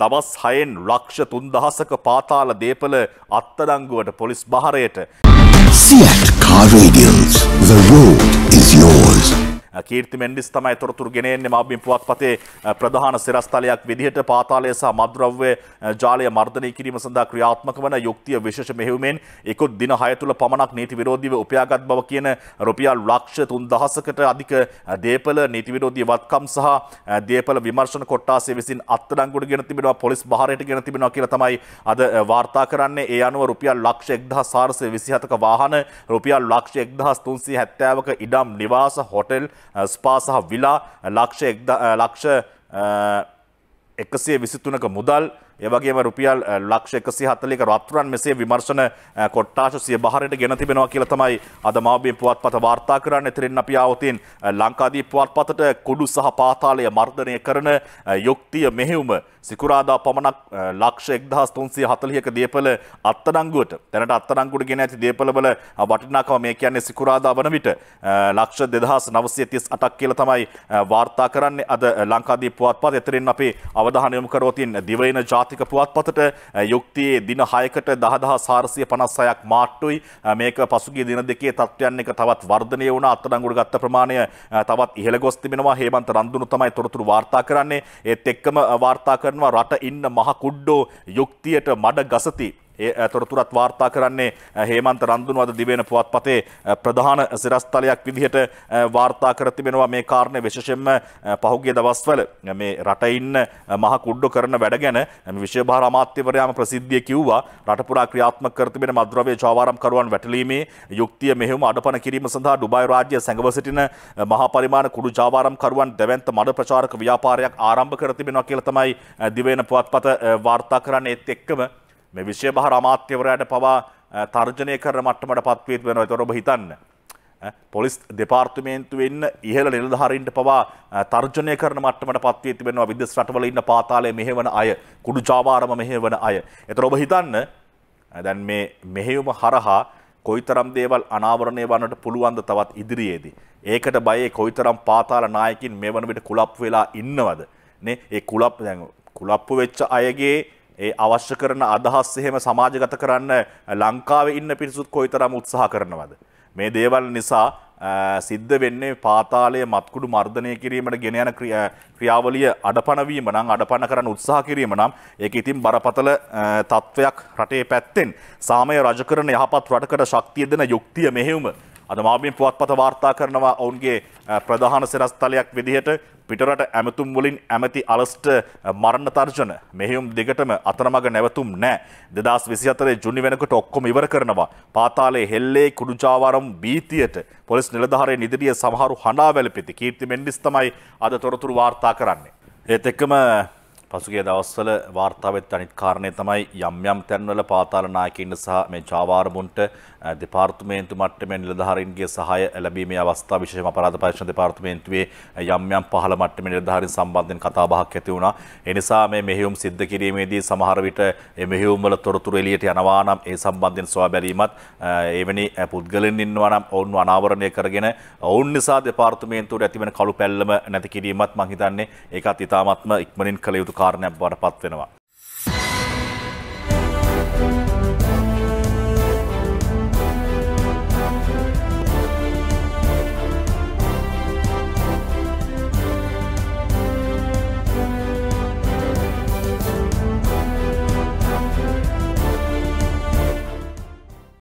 දවස් හයෙන් ලක්ෂ තුන්දහසක පාතාල දේපල අත්තඩංගුවට පොලිස් භාරයට. සියට් කාරඩියන්ස් The road is yours. Keerthi Mendis තමයි තොරතුරු ගෙනෙන්නේ මාබිම් පුවත්පතේ ප්‍රධාන සිරස්තලයක් විදිහට පාතාලය සහ මද්‍රව්‍ය ජාලය මර්ධනය කිරීම සඳහා ක්‍රියාත්මක වන යුක්තිය විශේෂ මෙහෙයුමෙන් ඉකුත් දින 6 තුල පමණක් නීති විරෝධීව උපයාගත් බව කියන රුපියල් ලක්ෂ 3000කට අධික දේපල නීති විරෝධී වත්කම් සහ දේපල විමර්ශන කොට්ටාසය විසින් අත්අඩංගුවට ගෙන තිබෙනවා පොලිස් භාරයට ගෙන තිබෙනවා කියලා තමයි අද වාර්තා කරන්නේ ඒ අනුව රුපියල් ලක්ෂ 1427ක වාහන රුපියල් ලක්ෂ 1370ක ඉඩම් නිවාස හොටෙල් ස්පා සහ විලා ලක්ෂ ලක්ෂ එකසේ විසිතුනක මුදල් ඒවගේ රුපියල් ලක්ෂ එකසි හතලික රත්තුරන් මෙසේ විමර්ශන කොට්ටාශ සිය බහරට ගෙන තිබෙනවා කියල තමයි අද මවබින් පුවත් පත වාර්තා කරන්න එතරෙන් අපි අවතින් ලංකාදී පුවත් පතට කුඩු සහ පාතාලය මර්ධනය කරන යුක්තිය මෙහෙවුම සිකුරාදා පමණක් ලක්ෂ එක්දහස් තුන්සිය හතලියක දේපල අත්තනංගුවට තැනට අත්තරංගුට ගෙන ඇති දේපලබල වටිනාකම මේ කියන්නේ සිකුරාදා වන විට ලක්ෂ දෙදහස් නවසය තිස් අටක් කියල තමයි වාර්තා කරන්නේ අද ලංකාදී පුවත් පත් එතරෙන් අපි අවධානයම කරෝතින් දිවයින ජාති ආර්ථික පුවත්පතට යුක්තියේ දින 6කට 10456ක් මාට්ටුයි මේක පසුගිය දින දෙකේ තත්ත්වයන් එක තවත් වර්ධනය වුණා අත්අඩංගුවට ගත්ත ප්‍රමාණය තවත් ඉහළ ගොස් තිබෙනවා හේමන්ත රන්දුණු තමයි තොරතුරු වාර්තා කරන්නේ ඒත් එක්කම වාර්තා කරනවා රට ඉන්න මහ කුඩ්ඩෝ යුක්තියට මඩ ගසති තොරතුරත් වාර්තා කරන්නේ හේමන්ත රන්දුනුවද දිවෙන පුවත්පතේ ප්‍රධාන සිරස්තලයක් විදිහට වාර්තා කර තිබෙනවා මේ කාරණේ විශේෂයෙන්ම පහුගිය දවස්වල මේ රට ඉන්න මහ කුඩ්ඩු කරන වැඩ ගැන විශේෂ භාර අමාත්‍යවරයාම ප්‍රසිද්ධිය කිව්වා රට පුරා ක්‍රියාත්මක කර තිබෙන මද්‍රව්‍ය ජාවාරම් කරුවන් වැටලීමේ යුක්තිය මෙහෙම අඩපණ කිරීම සඳහා ඩුබායි රාජ්‍ය සැඟව සිටින මහා පරිමාණ කුඩු ජාවාරම් කරුවන් දැවැන්ත මඩ ප්‍රචාරක ව්‍යාපාරයක් ආරම්භ කර තිබෙනවා කියලා තමයි දිවයින පුවත්පත වාර්තා කරන්නේ ඒත් එක්කම මේ විශෂය බහ රමාත්‍යවරයට පවා තර්ජනය කර මට්ටමට පත්වීත් වෙනවා තොරබ හිතන්න. පොලිස් දෙපාර්තුමේන්තු වෙන්න ඉහළ නිලධහරින්ට පවා තර්ජනය කරන මටමට පත්වී තිබෙනවා විදෙස් රටවල ඉන්න පාතාලය මෙහෙවන අය කුඩු ජාවාරම මෙහෙවන අය. එතර ඔබ හිතන්න දැන් මේ මෙහෙවම හරහා කොයිතරම් දේවල් අනාවරණය වන්නට පුළුවන්ද තවත් ඉදිරියේදී. ඒකට බයේ කොයිතරම් පාතාල නායකින් මේ වන විට කුලප් වෙලා ඉන්නවද. නේ ඒ කුලප් දැන් කුලප්පු වෙච්ච අයගේ ඒ අවශ්‍ය කරන අදහස් එහෙම සමාජගත කරන්න ලංකාවේ ඉන්න පිරිසුත් කොයිතරම් උත්සාහ කරනවද. මේ දේවල් නිසා සිද්ධ වෙන්නේ පාතාලය මත්කුඩු මර්ධනය කිරීමට ගෙන යන ක්‍රියාවලිය අඩපනවීම නම් අඩපන කරන්න උත්සාහ කිරීම නම් ඒක ඉතින් බරපතල තත්ත්වයක් රටේ පැත්තෙන් සාමය රජකරන යහපත් රටකට ශක්තිය දෙන යුක්තිය මෙහෙවුම අද මාබියෙන් පුවත්පත වාර්තා කරනවා ඔවුන්ගේ ප්‍රධාන සෙරස්තලයක් විදිහට පිටරට ඇමතුම් වලින් ඇමති අලස්ට මරණ තර්ජන මෙහෙුම් දෙගටම අතරමඟ නැවතුම් නෑ දෙදස් විසිතරේ ජුනි වෙනකට ඔක්කොම ඉවර කරනවා පාතාලේ හෙල්ලේ කුඩුජාවරම් බීතියට පොලිස් නිලධාරය නිදිරිය සමහරු හඬා වැලපෙති කීර්ති මෙන්ඩිස් තමයි අද තොරතුරු වාර්තා කරන්නේ. ඒත් එක්කම පසුගේ දවස්වල වාර්තාවත් අනිත් කාරණය තමයි යම් යම් තැන්වල පාතාල නායකන්න සහ මේ ජාවාරමුන්ට දෙපාර්තුමේන්තු මට්ටමෙන් නිලධාරන්ගේ සහය ලැබීමේ අවස්ථා විශෂම පරාධ පර්ශන දෙපාර්තුමේන්තුවේ යම් යම් පහළ මට්ටම නිලධාරින් සම්බන්ධයෙන් කතාබහක් ඇති වුණා. එනිසා මේ මෙහිවුම් සිද්ධ කිරීමේදී සමහර විට මෙහිවුම්වල තොරතුරු එලියට යනවා නම් ඒ සම්බන්ධයෙන් සොයා බැලීමත් එවැනි පුද්ගලෙන් ඉන්නවා නම් ඔවුන් අනාවරණය කරගෙන ඔවුන් නිසා දෙපාර්තුමේන්තුවට ඇතිවන කළු පැල්ලම නැති කිරීමත් මං හිතන්නේ ඒකත් ඉතාමත්ම ඉක්මනින් කළ යුතු කාරණයක් බවට පත්වෙනවා.